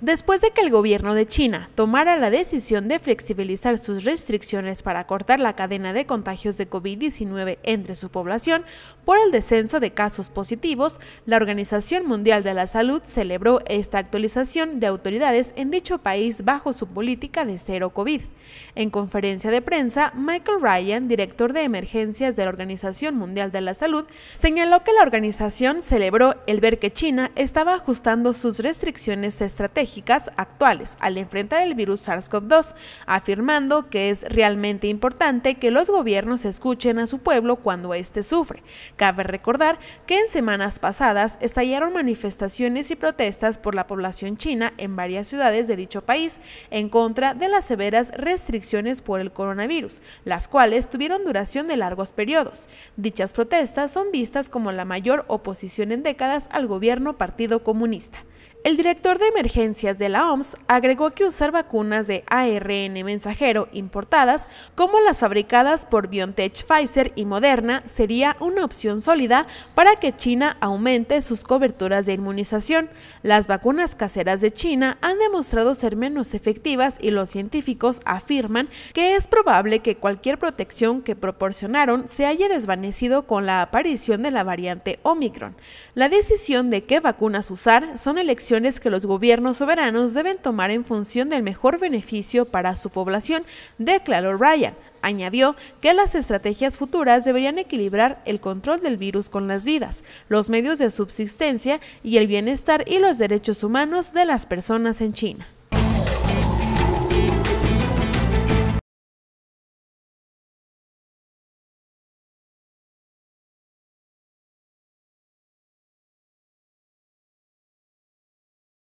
Después de que el gobierno de China tomara la decisión de flexibilizar sus restricciones para cortar la cadena de contagios de COVID-19 entre su población por el descenso de casos positivos, la Organización Mundial de la Salud celebró esta actualización de autoridades en dicho país bajo su política de cero COVID. En conferencia de prensa, Michael Ryan, director de emergencias de la Organización Mundial de la Salud, señaló que la organización celebró el ver que China estaba ajustando sus restricciones estratégicas actuales al enfrentar el virus SARS-CoV-2, afirmando que es realmente importante que los gobiernos escuchen a su pueblo cuando éste sufre. Cabe recordar que en semanas pasadas estallaron manifestaciones y protestas por la población china en varias ciudades de dicho país en contra de las severas restricciones por el coronavirus, las cuales tuvieron duración de largos periodos. Dichas protestas son vistas como la mayor oposición en décadas al gobierno Partido Comunista. El director de emergencias de la OMS agregó que usar vacunas de ARN mensajero importadas, como las fabricadas por BioNTech, Pfizer y Moderna, sería una opción sólida para que China aumente sus coberturas de inmunización. Las vacunas caseras de China han demostrado ser menos efectivas y los científicos afirman que es probable que cualquier protección que proporcionaron se haya desvanecido con la aparición de la variante Omicron. La decisión de qué vacunas usar son elecciones que los gobiernos soberanos deben tomar en función del mejor beneficio para su población, declaró Ryan. Añadió que las estrategias futuras deberían equilibrar el control del virus con las vidas, los medios de subsistencia y el bienestar y los derechos humanos de las personas en China.